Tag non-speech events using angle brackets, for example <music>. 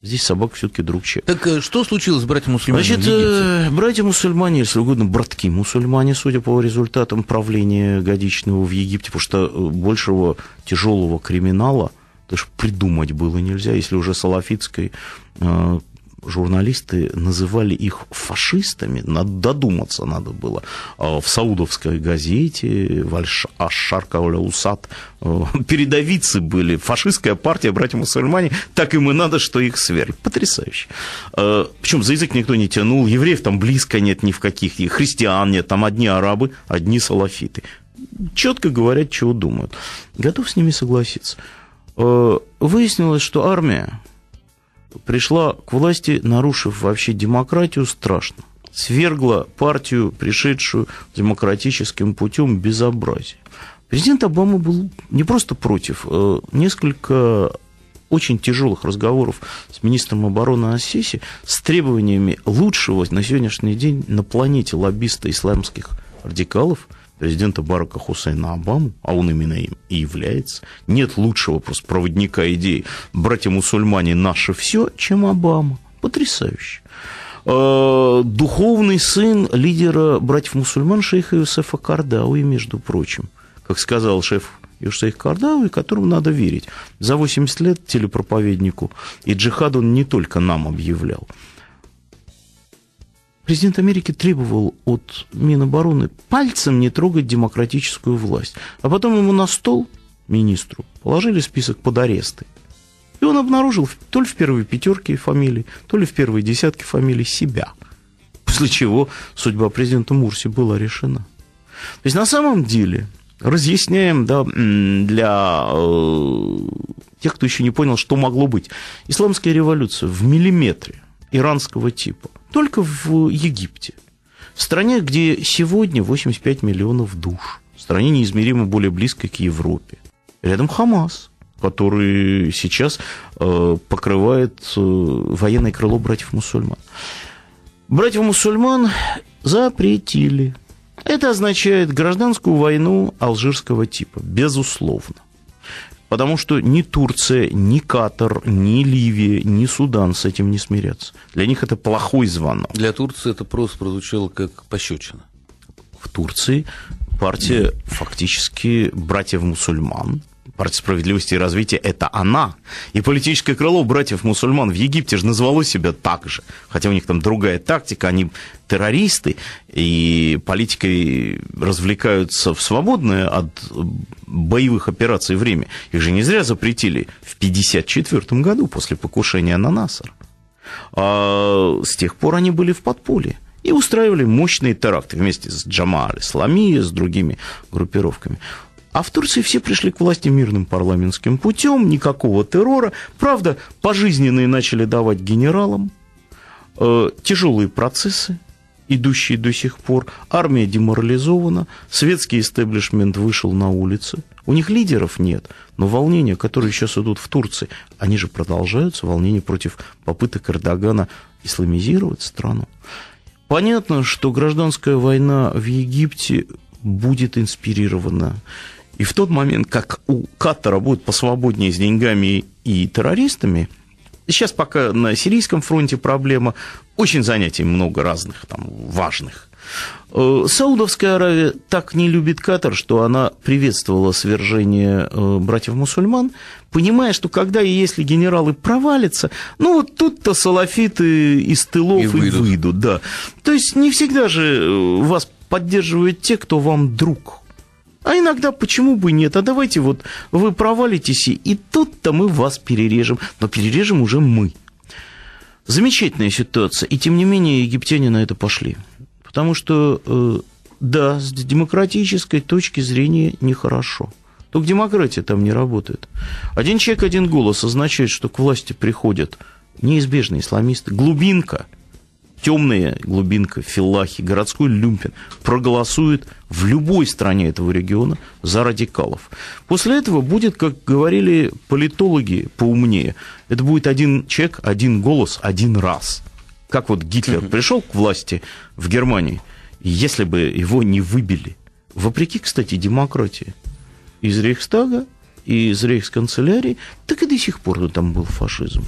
Здесь собак все-таки друг человека. Так э, что случилось с братьями мусульманами? Значит, э, братья-мусульмане, если угодно, братки-мусульмане, судя по результатам правления годичного в Египте, потому что э, большего тяжелого криминала даже придумать было нельзя, если уже салафитской журналисты называли их фашистами, надо додуматься надо было. А в саудовской газете, в Аш-Шар Усад э, <laughs> передовицы были, фашистская партия, братья-мусульмане, так им и надо, что их свергли. Потрясающе. Э, Причем за язык никто не тянул, евреев там близко нет ни в каких, и христиан нет, там одни арабы, одни салафиты. Четко говорят, чего думают. Готов с ними согласиться. Э, выяснилось, что армия пришла к власти, нарушив вообще демократию, страшно. Свергла партию, пришедшую демократическим путем безобразие. Президент Обама был не просто против, э, несколько очень тяжелых разговоров с министром обороны Ассиси с требованиями лучшего на сегодняшний день на планете лоббиста исламских радикалов – президента Барака Хусейна Обаму, а он именно им и является, нет лучшего просто проводника идеи «братья-мусульмане, наше все», чем Обама. Потрясающе. Э, духовный сын лидера братьев-мусульман шейха Юсефа Кардауи, между прочим. Как сказал шеф Юсейх Кардауи, которому надо верить. За 80 лет телепроповеднику. И джихад он не только нам объявлял. Президент Америки требовал от Минобороны пальцем не трогать демократическую власть. А потом ему на стол, министру, положили список под аресты. И он обнаружил то ли в первой пятерке фамилий, то ли в первой десятке фамилий себя. После чего судьба президента Мурси была решена. То есть на самом деле, разъясняем да, для э, тех, кто еще не понял, что могло быть. Исламская революция в миллиметре иранского типа только в Египте. В стране, где сегодня 85 миллионов душ. В стране неизмеримо более близкой к Европе. Рядом Хамас, который сейчас э, покрывает э, военное крыло братьев-мусульман. Братьев-мусульман запретили. Это означает гражданскую войну алжирского типа, безусловно. Потому что ни Турция, ни Катар, ни Ливия, ни Судан с этим не смирятся. Для них это плохой звонок. Для Турции это просто прозвучало как пощечина. В Турции партия фактически братьев-мусульман, Партия справедливости и развития – это она. И политическое крыло братьев-мусульман в Египте же назвало себя так же. Хотя у них там другая тактика, они террористы, и политикой развлекаются в свободное от боевых операций время. Их же не зря запретили в 1954 году после покушения на Насар. А с тех пор они были в подполье и устраивали мощные теракты вместе с Джамаль Слами, с другими группировками. А в Турции все пришли к власти мирным парламентским путем, никакого террора. Правда, пожизненные начали давать генералам, э, тяжелые процессы, идущие до сих пор, армия деморализована, светский истеблишмент вышел на улицы. У них лидеров нет, но волнения, которые сейчас идут в Турции, они же продолжаются, волнения против попыток Эрдогана исламизировать страну. Понятно, что гражданская война в Египте будет инспирирована и в тот момент, как у Катара будет посвободнее с деньгами и террористами, сейчас пока на сирийском фронте проблема, очень занятий много разных, там, важных. Э, Саудовская Аравия так не любит Катар, что она приветствовала свержение э, братьев-мусульман, понимая, что когда и если генералы провалятся, ну вот тут-то салафиты из тылов и, и выйдут. выйдут, да. То есть не всегда же э, вас поддерживают те, кто вам друг, а иногда почему бы нет? А давайте вот вы провалитесь, и тут-то мы вас перережем. Но перережем уже мы. Замечательная ситуация. И тем не менее египтяне на это пошли. Потому что, э, да, с демократической точки зрения нехорошо. Только демократия там не работает. Один человек, один голос означает, что к власти приходят неизбежные исламисты, глубинка – темная глубинка, филахи, городской люмпин проголосует в любой стране этого региона за радикалов. После этого будет, как говорили политологи поумнее, это будет один чек, один голос, один раз. Как вот Гитлер пришел к власти в Германии, если бы его не выбили, вопреки, кстати, демократии, из Рейхстага, из Рейхсканцелярии, так и до сих пор там был фашизм.